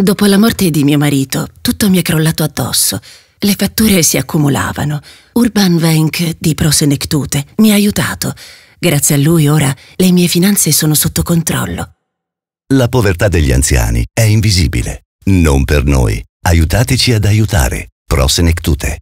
Dopo la morte di mio marito, tutto mi è crollato addosso. Le fatture si accumulavano. Urban Venk di Prosenectute mi ha aiutato. Grazie a lui ora le mie finanze sono sotto controllo. La povertà degli anziani è invisibile. Non per noi. Aiutateci ad aiutare. Prosenectute.